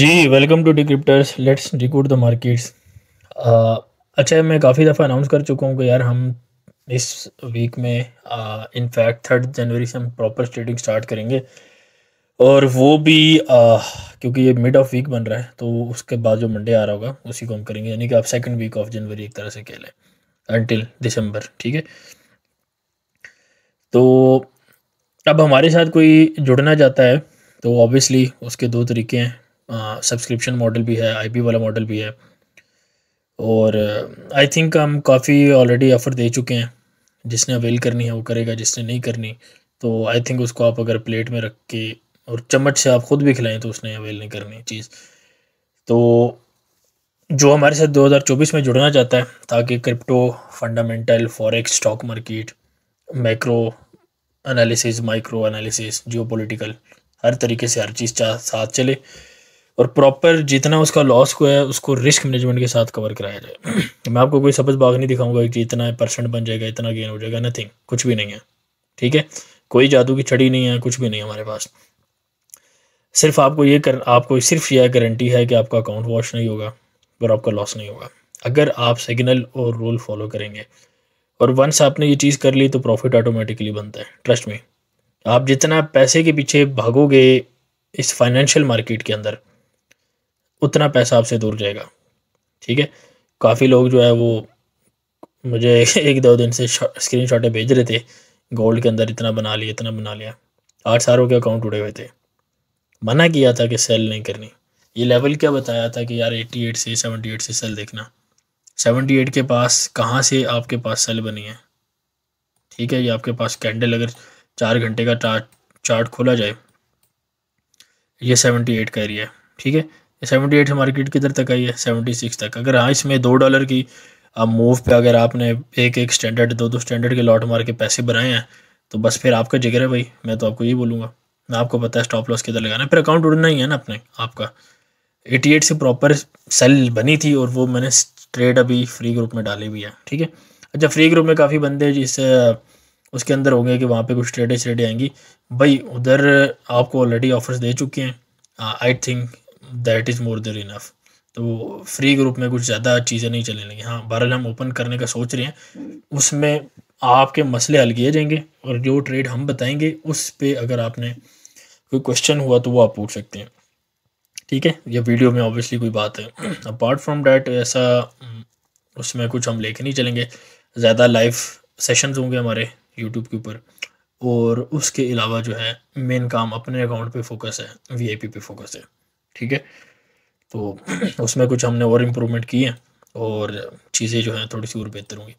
Ji welcome to Decrypters let's decode the markets अच्छा मैं काफ़ी दफ़ा अनाउंस कर चुका हूँ कि यार हम इस वीक में इनफैक्ट थर्ड जनवरी से हम प्रॉपर ट्रेडिंग स्टार्ट करेंगे और वो भी uh, क्योंकि ये मिड ऑफ वीक बन रहा है तो उसके बाद जो मंडे आ रहा होगा उसी को हम करेंगे यानी कि आप सेकेंड वीक ऑफ जनवरी एक तरह से कह लें अनटिल दिसंबर ठीक है तो अब हमारे साथ कोई जुड़ना चाहता है तो ऑब्वियसली उसके दो तरीके हैं सब्सक्रिप्शन हाँ, मॉडल भी है आईपी वाला मॉडल भी है और आई uh, थिंक हम काफ़ी ऑलरेडी ऑफ़र दे चुके हैं जिसने अवेल करनी है वो करेगा जिसने नहीं करनी तो आई थिंक उसको आप अगर प्लेट में रख के और चम्मच से आप ख़ुद भी खिलाएं तो उसने अवेल नहीं करनी चीज़ तो जो हमारे साथ 2024 में जुड़ना चाहता है ताकि crypto fundamental forex stock market macro analysis micro analysis जियो हर तरीके से हर चीज़ साथ चले और प्रॉपर जितना उसका लॉस को है उसको रिस्क मैनेजमेंट के साथ कवर कराया जाए मैं आपको कोई सबज बाग नहीं दिखाऊंगा कि इतना परसेंट बन जाएगा इतना गेन हो जाएगा नथिंग कुछ भी नहीं है ठीक है कोई जादू की छड़ी नहीं है कुछ भी नहीं है हमारे पास सिर्फ आपको ये कर आपको सिर्फ यह गारंटी है कि आपका अकाउंट वॉश नहीं होगा और आपका लॉस नहीं होगा अगर आप सिग्नल और रूल फॉलो करेंगे और वंस आपने ये चीज़ कर ली तो प्रॉफिट ऑटोमेटिकली बनता है ट्रस्ट में आप जितना पैसे के पीछे भागोगे इस फाइनेंशियल मार्केट के अंदर उतना पैसा आपसे दूर जाएगा ठीक है काफ़ी लोग जो है वो मुझे एक दो दिन से स्क्रीन शॉटें भेज रहे थे गोल्ड के अंदर इतना बना लिया इतना बना लिया आठ सारों के अकाउंट उड़े हुए थे मना किया था कि सेल नहीं करनी ये लेवल क्या बताया था कि यार 88 से 78 से सेल देखना 78 के पास कहाँ से आपके पास सेल बनी है ठीक है ये आपके पास कैंडल अगर चार घंटे का चार्ट खोला जाए ये 78 का एरिया है ठीक है सेवेंटी एट मार्केट किधर तक आई है सेवेंटी सिक्स तक अगर हाँ इसमें दो डॉलर की मूव पे अगर आपने एक एक स्टैंडर्ड दो दो स्टैंडर्ड के लॉट मार के पैसे बनाए हैं तो बस फिर आपका जिगर है भाई मैं तो आपको यही बोलूँगा ना आपको पता है स्टॉप लॉस किधर लगाना फिर अकाउंट उड़ना ही है ना अपने आपका एट से प्रॉपर सेल बनी थी और वो मैंने ट्रेड अभी फ्री ग्रुप में डाली हुई है ठीक है अच्छा फ्री ग्रुप में काफ़ी बंदे जिस उसके अंदर हो गए कि वहाँ पे कुछ ट्रेडें श्रेडें आएंगी भाई उधर आपको ऑलरेडी ऑफर्स दे चुके हैं I think that is more than enough तो फ्री ग्रुप में कुछ ज़्यादा चीज़ें नहीं चलने लगी हाँ बहरहाल हम ओपन करने का सोच रहे हैं उसमें आपके मसले हल किए जाएंगे और जो ट्रेड हम बताएंगे उस पर अगर आपने कोई क्वेश्चन हुआ तो वो आप पूछ सकते हैं ठीक है ये वीडियो में ऑब्वियसली कोई बात है अपार्ट फ्रॉम डैट ऐसा हम्म, उसमें कुछ हम लेके नहीं चलेंगे ज़्यादा लाइव सेशंस होंगे हमारे यूट्यूब के ऊपर और उसके अलावा जो है मेन काम अपने अकाउंट पे फोकस है वीआईपी पे फोकस है ठीक है तो उसमें कुछ हमने और इम्प्रूवमेंट की है और चीज़ें जो हैं थोड़ी सी और बेहतर होंगी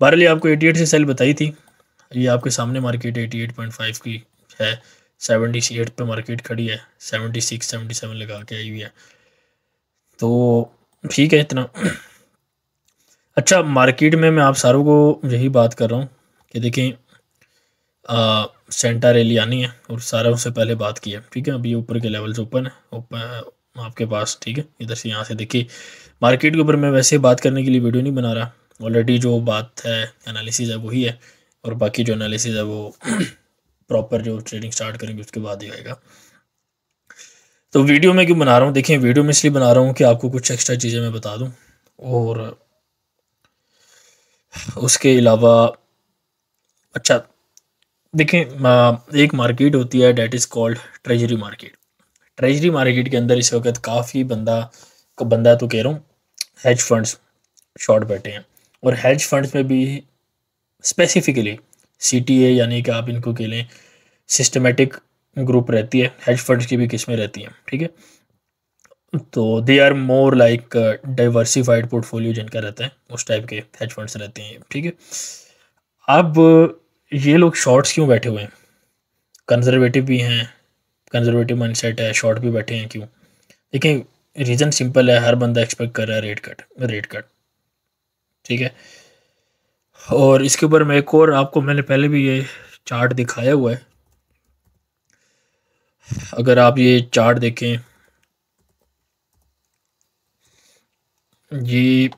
बहरहाल आपको 88 से सेल बताई थी ये आपके सामने मार्केट 88.5 की है 78 पे मार्केट खड़ी है 76 77 लगा के आई हुई है तो ठीक है इतना अच्छा मार्केट में मैं आप सारों को यही बात कर रहा हूँ कि देखें सेंटा रैली आनी है और सारा उससे पहले बात की है ठीक है अभी ऊपर के लेवल से ओपन है ओपन आपके पास ठीक है इधर से यहाँ से देखिए मार्केट के ऊपर मैं वैसे बात करने के लिए वीडियो नहीं बना रहा ऑलरेडी जो बात है एनालिसिस है वही है और बाकी जो एनालिसिस है वो प्रॉपर जो ट्रेडिंग स्टार्ट करेंगे उसके बाद ही आएगा तो वीडियो में क्यों बना रहा हूँ देखिए वीडियो में इसलिए बना रहा हूँ कि आपको कुछ एक्स्ट्रा चीज़ें मैं बता दूँ और उसके अलावा अच्छा देखें एक मार्केट होती है that is called treasury market treasury market के अंदर इस वक्त काफ़ी बंदा का बंदा तो कह रहा हूँ हेज फंड्स शॉर्ट बैठे हैं और हेज फंड्स में भी स्पेसिफिकली सी टी ए यानी कि आप इनको कह लें सिस्टमेटिक ग्रुप रहती है हेज फंड्स की भी किस्में रहती हैं ठीक है तो they are more like diversified portfolio जिनका रहता है उस टाइप के हेज फंड्स रहते हैं ठीक है अब ये लोग शॉर्ट्स क्यों बैठे हुए हैं कंजर्वेटिव भी हैं कंजर्वेटिव माइंड है शॉर्ट भी बैठे हैं क्यों देखें रीज़न सिंपल है हर बंदा एक्सपेक्ट कर रहा है रेट कट रेट कट ठीक है और इसके ऊपर मैं एक और आपको मैंने पहले भी ये चार्ट दिखाया हुआ है अगर आप ये चार्ट देखें ये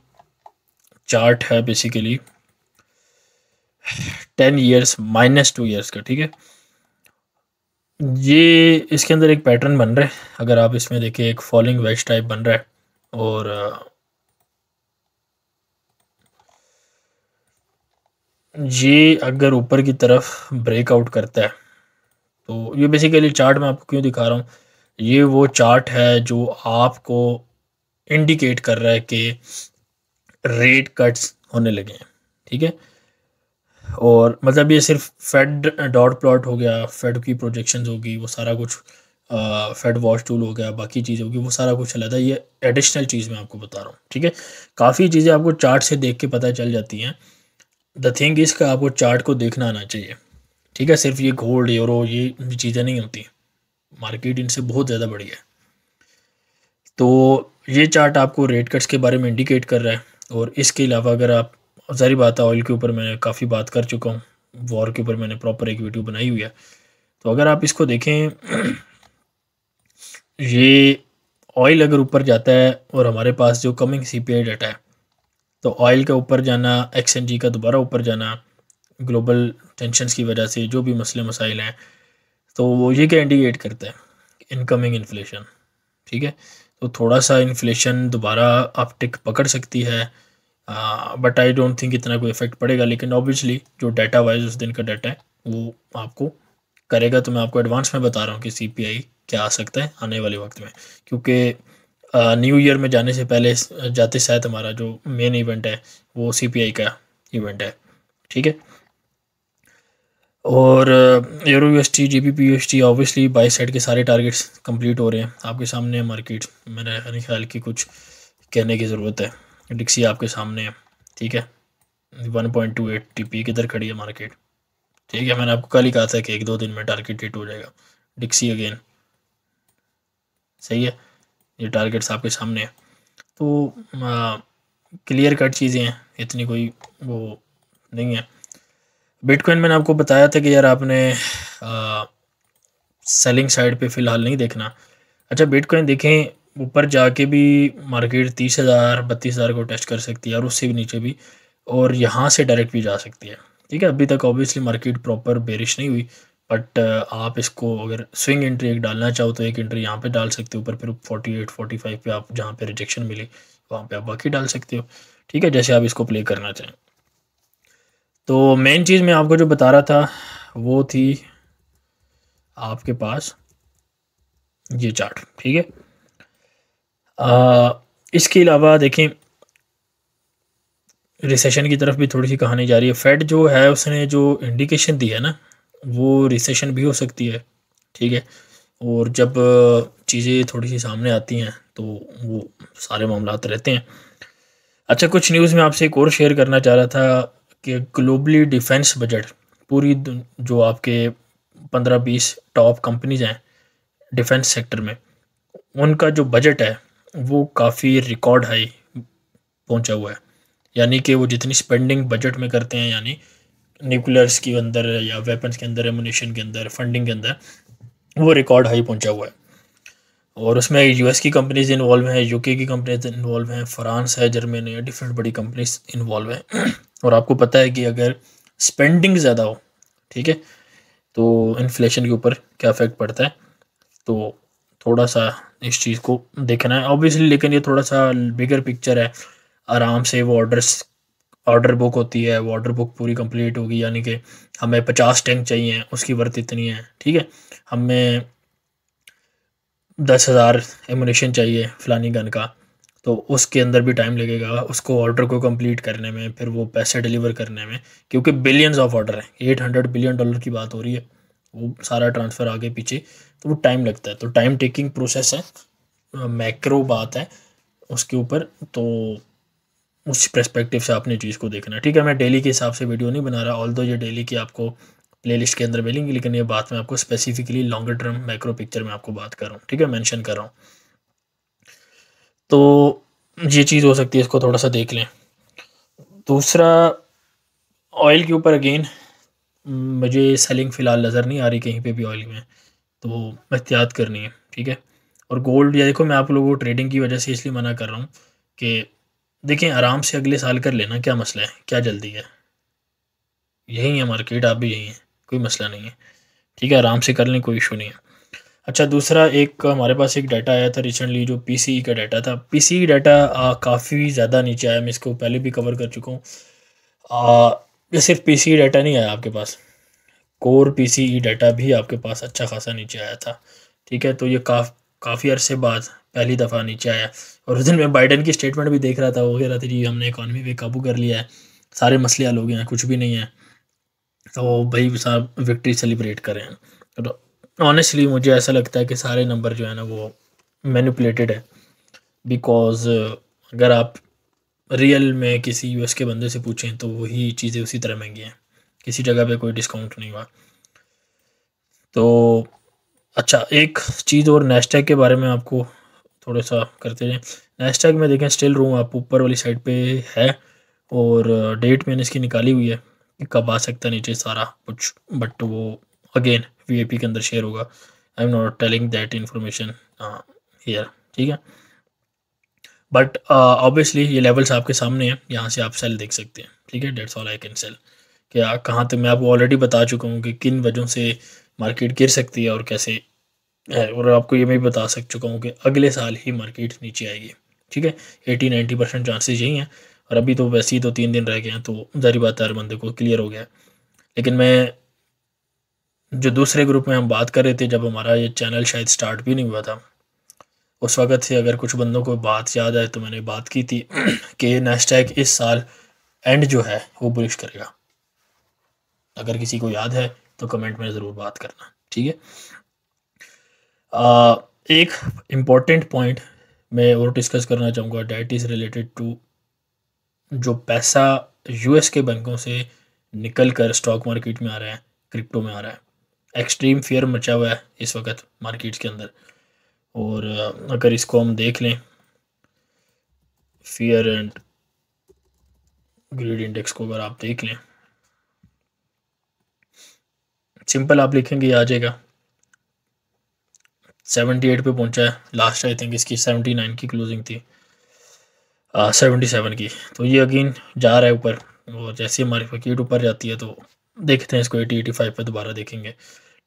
चार्ट है basically ten years minus two years का ठीक है ये इसके अंदर एक पैटर्न बन रहा है अगर आप इसमें देखें एक फॉलिंग वेज टाइप बन रहा है और ये अगर ऊपर की तरफ ब्रेकआउट करता है तो ये बेसिकली चार्ट मैं आपको क्यों दिखा रहा हूँ ये वो चार्ट है जो आपको इंडिकेट कर रहा है कि रेट कट्स होने लगे हैं ठीक है और मतलब ये सिर्फ फेड डॉट प्लॉट हो गया फेड की प्रोजेक्शन होगी वो सारा कुछ फेड वॉश टूल हो गया बाकी चीज़ होगी वो सारा कुछ अलग है ये एडिशनल चीज़ मैं आपको बता रहा हूँ ठीक है काफ़ी चीज़ें आपको चार्ट से देख के पता चल जाती हैं द थिंग इसका आपको चार्ट को देखना आना चाहिए ठीक है सिर्फ ये गोल्ड यूरो ये चीज़ें नहीं होती मार्केट इनसे बहुत ज़्यादा बढ़ी है तो ये चार्ट आपको रेट कट्स के बारे में इंडिकेट कर रहा है और इसके अलावा अगर आप ज़ारी बात है ऑयल के ऊपर मैं काफ़ी बात कर चुका हूँ वॉर के ऊपर मैंने प्रॉपर एक वीडियो बनाई हुई है तो अगर आप इसको देखें ये ऑयल अगर ऊपर जाता है और हमारे पास जो कमिंग सी डाटा है तो ऑयल का ऊपर जाना एक्स का दोबारा ऊपर जाना ग्लोबल टेंशन की वजह से जो भी मसले मसाइल हैं तो वो ये क्या इंडिकेट करता है इनकमिंग इन्फ्लेशन ठीक है तो थोड़ा सा इन्फ्लेशन दोबारा आप टिक पकड़ सकती है बट आई डोंट थिंक इतना कोई इफेक्ट पड़ेगा लेकिन ऑब्वियसली जो डाटा वाइज उस दिन का डाटा है वो आपको करेगा तो मैं आपको एडवांस में बता रहा हूँ कि सी क्या आ सकता है आने वाले वक्त में क्योंकि न्यू ईयर में जाने से पहले जाते शायद हमारा जो मेन इवेंट है वो सी का इवेंट है ठीक है और euro U S T G P P U S T obviously buy side के सारे टारगेट्स कंप्लीट हो रहे हैं आपके सामने मार्केट मेरे ख्याल की कुछ कहने की ज़रूरत है डिक्सी आपके सामने है ठीक है one point two eight T P किधर खड़ी है मार्केट ठीक है मैंने आपको कल ही कहा था कि एक दो दिन में टारगेट हिट हो जाएगा डिक्सी अगेन सही है ये टारगेट्स आपके सामने है तो आ, क्लियर कट चीज़ें हैं इतनी कोई वो नहीं है बिटकॉइन मैंने आपको बताया था कि यार आपने आ, सेलिंग साइड पे फ़िलहाल नहीं देखना अच्छा बिटकॉइन देखें ऊपर जाके भी मार्केट तीस हज़ार बत्तीस हज़ार को टेस्ट कर सकती है और उससे भी नीचे भी और यहाँ से डायरेक्ट भी जा सकती है ठीक है अभी तक ऑब्वियसली मार्केट प्रॉपर बेरिश नहीं हुई बट uh, आप इसको अगर स्विंग एंट्री एक डालना चाहो तो एक एंट्री यहाँ पे डाल सकते हो ऊपर फिर फोर्टी एट फोर्टी फाइव पर आप जहाँ पे रिजेक्शन मिले वहाँ पे आप बाकी डाल सकते हो ठीक है जैसे आप इसको प्ले करना चाहें तो मेन चीज़ मैं आपको जो बता रहा था वो थी आपके पास ये चार्ट ठीक है इसके अलावा देखें रिसेशन की तरफ भी थोड़ी सी कहानी जा रही है फेड जो है उसने जो इंडिकेशन दी है ना वो रिसेशन भी हो सकती है ठीक है और जब चीज़ें थोड़ी सी सामने आती हैं तो वो सारे मामला रहते हैं अच्छा कुछ न्यूज़ में आपसे एक और शेयर करना चाह रहा था कि ग्लोबली डिफेंस बजट पूरी जो आपके पंद्रह बीस टॉप कंपनीज हैं डिफेंस सेक्टर में उनका जो बजट है वो काफ़ी रिकॉर्ड हाई पहुंचा हुआ है यानी कि वो जितनी स्पेंडिंग बजट में करते हैं यानी न्यूक्लियर्स के अंदर या वेपन्स के अंदर एमुनेशन के अंदर फंडिंग के अंदर वो रिकॉर्ड हाई पहुंचा हुआ है और उसमें यूएस की कंपनीज इन्वॉल्व हैं यूके की कंपनीज इन्वॉल्व हैं फ्रांस है जर्मनी है डिफरेंट बड़ी कंपनीज इन्वॉल्व हैं और आपको पता है कि अगर स्पेंडिंग ज़्यादा हो ठीक है तो इन्फ्लेशन के ऊपर क्या इफेक्ट पड़ता है तो थोड़ा सा इस चीज़ को देखना है ऑब्वियसली लेकिन ये थोड़ा सा बिगर पिक्चर है आराम से वो ऑर्डर्स ऑर्डर बुक होती है वो ऑर्डर बुक पूरी कंप्लीट होगी यानी कि हमें पचास टैंक चाहिए उसकी वर्थ इतनी है ठीक है हमें दस हज़ार एमुनेशन चाहिए फ़लानी गन का तो उसके अंदर भी टाइम लगेगा उसको ऑर्डर को कंप्लीट करने में फिर वो पैसे डिलीवर करने में क्योंकि बिलियंस ऑफ ऑर्डर हैं एट हंड्रेड बिलियन डॉलर की बात हो रही है वो सारा ट्रांसफ़र आगे पीछे तो वो टाइम लगता है तो टाइम टेकिंग प्रोसेस है मैक्रो बात है उसके ऊपर तो उस प्रस्पेक्टिव से आपने चीज़ को देखना है ठीक है मैं डेली के हिसाब से वीडियो नहीं बना रहा ऑल दो ये डेली की आपको प्ले के अंदर मिलेंगी लेकिन ये बात मैं आपको specifically longer term macro picture में आपको बात कर रहा हूँ ठीक है मैंशन कर रहा हूँ तो ये चीज़ हो सकती है इसको थोड़ा सा देख लें दूसरा ऑयल के ऊपर अगेन हम्म, मुझे सेलिंग फ़िलहाल नज़र नहीं आ रही कहीं पे भी ऑयल में तो एहतियात करनी है ठीक है और गोल्ड या देखो मैं आप लोगों को ट्रेडिंग की वजह से इसलिए मना कर रहा हूँ कि देखें आराम से अगले साल कर लेना क्या मसला है क्या जल्दी है यही है मार्केट आप भी यही हैं कोई मसला नहीं है ठीक है आराम से कर लें कोई इशू नहीं है अच्छा दूसरा एक हमारे पास एक डाटा आया था रिसेंटली जो पीसीई e का डाटा था पी सी डाटा e काफ़ी ज़्यादा नीचे आया मैं इसको पहले भी कवर कर चुका हूँ ये सिर्फ पी डाटा e नहीं आया आपके पास कोर पी डाटा भी आपके पास अच्छा खासा नीचे आया था ठीक है तो ये काफ़ काफ़ी अरसे बाद पहली दफ़ा नीचे आया और उस दिन मैं बाइडन की स्टेटमेंट भी देख रहा था वो कह रहा था जी हमने इकानमी पे काबू कर लिया है सारे मसले हल हो गए हैं कुछ भी नहीं है तो भाई साहब विक्ट्री सेलिब्रेट करें तो ऑनेस्टली मुझे ऐसा लगता है कि सारे नंबर जो है ना वो मैनिपुलेटेड है बिकॉज अगर आप रियल में किसी यूएस के बंदे से पूछें तो वही चीज़ें उसी तरह महंगी हैं किसी जगह पे कोई डिस्काउंट नहीं हुआ तो अच्छा एक चीज़ और नेस्टैग के बारे में आपको थोड़ा सा करते रहें नेस्टैग में देखें स्टिल रूम आप ऊपर वाली साइड पे है और डेट मैंने इसकी निकाली हुई है कि कब आ सकता नीचे सारा कुछ बट वो अगेन वी के अंदर शेयर होगा I am not telling that information here ठीक है बट ऑब्वियसली uh, ये लेवल्स आपके सामने हैं यहाँ से आप सेल देख सकते हैं ठीक है that's all I can sell क्या कहाँ तक मैं आपको ऑलरेडी बता चुका हूँ कि किन वजहों से मार्केट गिर सकती है और कैसे है और आपको ये मैं भी बता सक चुका हूँ कि अगले साल ही मार्केट नीचे आएगी ठीक है एटी नाइन्टी परसेंट चांसेज यही हैं और अभी तो वैसे ही दो तीन दिन रह गए हैं तो जारी बात है हर बंदे को क्लियर हो गया लेकिन मैं जो दूसरे ग्रुप में हम बात कर रहे थे जब हमारा ये चैनल शायद स्टार्ट भी नहीं हुआ था उस वक़्त से अगर कुछ बंदों को बात याद आए तो मैंने बात की थी कि नैशटैग इस साल एंड जो है वो बुलिश करेगा अगर किसी को याद है तो कमेंट में ज़रूर बात करना ठीक है एक इम्पॉर्टेंट पॉइंट मैं और डिस्कस करना चाहूँगा डेट इज़ रिलेटेड टू जो पैसा यूएस के बैंकों से निकल कर स्टॉक मार्केट में आ रहा है क्रिप्टो में आ रहा है एक्सट्रीम फेयर मचा हुआ है इस वक्त मार्केट्स के अंदर और अगर इसको हम देख लें फियर एंड ग्रीड इंडेक्स को अगर आप देख लें सिंपल आप लिखेंगे आ जाएगा सेवेंटी एट पे पहुंचा है लास्ट आई थिंक इसकी सेवेंटी नाइन की क्लोजिंग थी सेवेंटी सेवन की तो ये अगेन जा रहा है ऊपर और जैसे हमारी फकीट ऊपर जाती है तो देखते हैं इसको एटी एटी फाइव पर दोबारा देखेंगे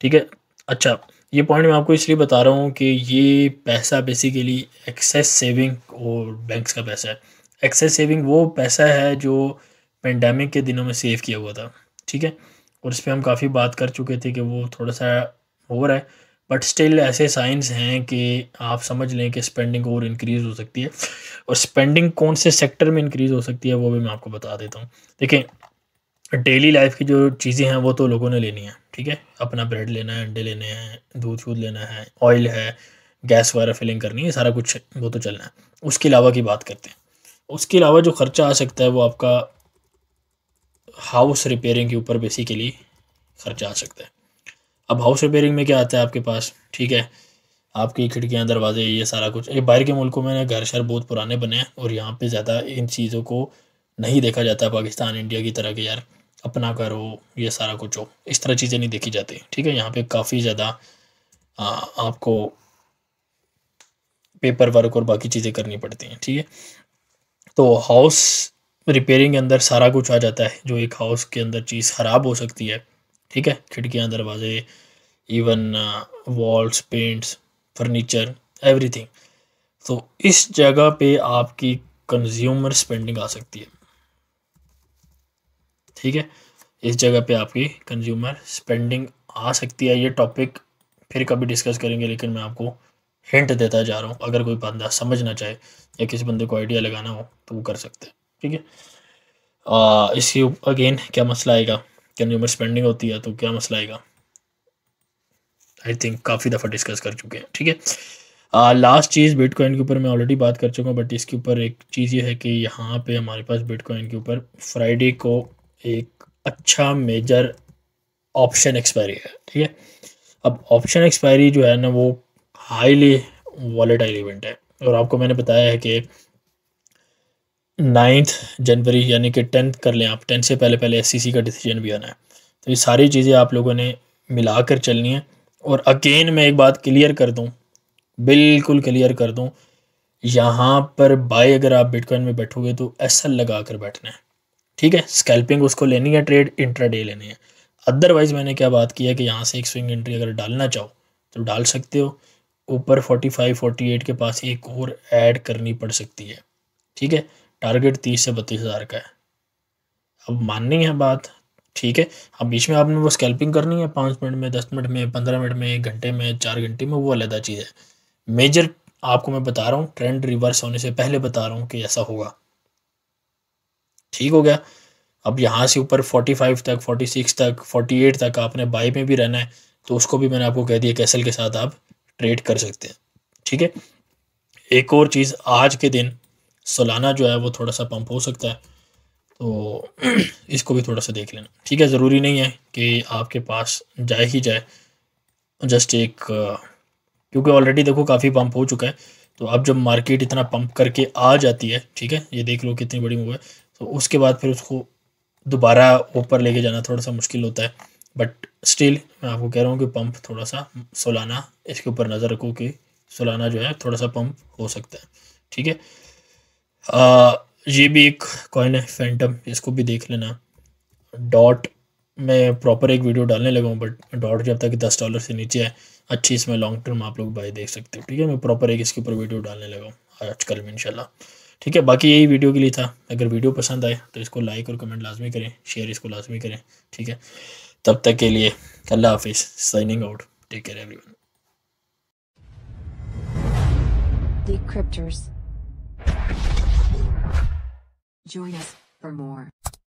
ठीक है अच्छा ये पॉइंट मैं आपको इसलिए बता रहा हूँ कि ये पैसा बेसिकली एक्सेस सेविंग और बैंक्स का पैसा है एक्सेस सेविंग वो पैसा है जो पेंडेमिक के दिनों में सेव किया हुआ था ठीक है और इस पर हम काफ़ी बात कर चुके थे कि वो थोड़ा सा ओवर है बट स्टिल ऐसे साइंस हैं कि आप समझ लें कि स्पेंडिंग और इंक्रीज़ हो सकती है और स्पेंडिंग कौन से सेक्टर में इंक्रीज़ हो सकती है वो भी मैं आपको बता देता हूँ देखें डेली लाइफ की जो चीज़ें हैं वो तो लोगों ने लेनी है ठीक है अपना ब्रेड लेना है अंडे लेने हैं दूध शूध लेना है ऑयल है गैस वगैरह फिलिंग करनी है सारा कुछ वो तो चलना है उसके अलावा की बात करते हैं उसके अलावा जो ख़र्चा आ सकता है वो आपका हाउस रिपेयरिंग के ऊपर बेसिकली ख़र्चा आ सकता है अब हाउस रिपेयरिंग में क्या आता है आपके पास ठीक है आपकी खिड़कियाँ दरवाजे ये सारा कुछ ये बाहर के मुल्कों में घर शहर बहुत पुराने बने हैं और यहाँ पे ज़्यादा इन चीज़ों को नहीं देखा जाता पाकिस्तान इंडिया की तरह के यार अपना करो ये सारा कुछ हो इस तरह चीज़ें नहीं देखी जाती ठीक है यहाँ पे काफ़ी ज़्यादा आपको पेपर वर्क और बाकी चीज़ें करनी पड़ती हैं ठीक है तो हाउस रिपेयरिंग के अंदर सारा कुछ आ जाता है जो एक हाउस के अंदर चीज़ ख़राब हो सकती है ठीक है खिड़कियाँ दरवाजे even walls paints furniture everything तो इस जगह पे आपकी कंज्यूमर स्पेंडिंग आ सकती है ठीक है इस जगह पे आपकी कंज्यूमर स्पेंडिंग आ सकती है ये टॉपिक फिर कभी डिस्कस करेंगे लेकिन मैं आपको हिंट देता जा रहा हूँ अगर कोई बंदा समझना चाहे या किसी बंदे को आइडिया लगाना हो तो वो कर सकते हैं ठीक है इसके अगेन क्या मसला आएगा कंज्यूमर स्पेंडिंग होती है तो क्या मसला आएगा आई थिंक काफ़ी दफ़ा डिस्कस कर चुके हैं ठीक है लास्ट चीज़ बिटकॉइन के ऊपर मैं ऑलरेडी बात कर चुका हूँ बट इसके ऊपर एक चीज़ ये है कि यहाँ पे हमारे पास बिटकॉइन के ऊपर फ्राइडे को एक अच्छा मेजर ऑप्शन एक्सपायरी है ठीक है अब ऑप्शन एक्सपायरी जो है ना वो हाईली वॉलेटाइल इवेंट है और आपको मैंने बताया है कि नाइन्थ जनवरी यानी कि टेंथ कर लें आप टेंथ से पहले पहले सी का डिसीजन भी आना है तो ये सारी चीज़ें आप लोगों ने मिला कर चलनी है और अगेन मैं एक बात क्लियर कर दूँ बिल्कुल क्लियर कर दूँ यहाँ पर बाय अगर आप बिटकॉइन में बैठोगे तो एस लगा कर बैठना है ठीक है स्कैल्पिंग उसको लेनी है ट्रेड इंट्राडे लेनी है अदरवाइज़ मैंने क्या बात किया कि यहाँ से एक स्विंग एंट्री अगर डालना चाहो तो डाल सकते हो ऊपर 45 48 के पास एक और ऐड करनी पड़ सकती है ठीक है टारगेट तीस से बत्तीस हज़ार का है अब माननी है बात ठीक है अब बीच में आपने वो स्कैल्पिंग करनी है पाँच मिनट में दस मिनट में पंद्रह मिनट में एक घंटे में चार घंटे में वो अलहदा चीज़ है मेजर आपको मैं बता रहा हूँ ट्रेंड रिवर्स होने से पहले बता रहा हूँ कि ऐसा होगा ठीक हो गया अब यहाँ से ऊपर 45 तक 46 तक 48 तक आपने बाई में भी रहना है तो उसको भी मैंने आपको कह दिया कैसल के साथ आप ट्रेड कर सकते हैं ठीक है एक और चीज़ आज के दिन सोलाना जो है वो थोड़ा सा पंप हो सकता है तो इसको भी थोड़ा सा देख लेना ठीक है ज़रूरी नहीं है कि आपके पास जाए ही जाए जस्ट एक क्योंकि ऑलरेडी देखो काफ़ी पंप हो चुका है तो अब जब मार्केट इतना पंप करके आ जाती है ठीक है ये देख लो कितनी बड़ी मूव है तो उसके बाद फिर उसको दोबारा ऊपर लेके जाना थोड़ा सा मुश्किल होता है बट स्टिल मैं आपको कह रहा हूँ कि पंप थोड़ा सा सोलाना इसके ऊपर नज़र रखो कि सोलाना जो है थोड़ा सा पंप हो सकता है ठीक है ये भी एक कॉइन है फैंटम इसको भी देख लेना डॉट मैं प्रॉपर एक वीडियो डालने लगा हूँ बट डॉट जब तक दस डॉलर से नीचे है अच्छी इसमें लॉन्ग टर्म आप लोग बाय देख सकते हो ठीक है मैं प्रॉपर एक इसके ऊपर वीडियो डालने लगा हूँ आजकल में इनशाला ठीक है बाकी यही वीडियो के लिए था अगर वीडियो पसंद आए तो इसको लाइक और कमेंट लाजमी करें शेयर इसको लाजमी करें ठीक है तब तक के लिए अल्लाह हाफिज़ signing out take care everyone Join us for more.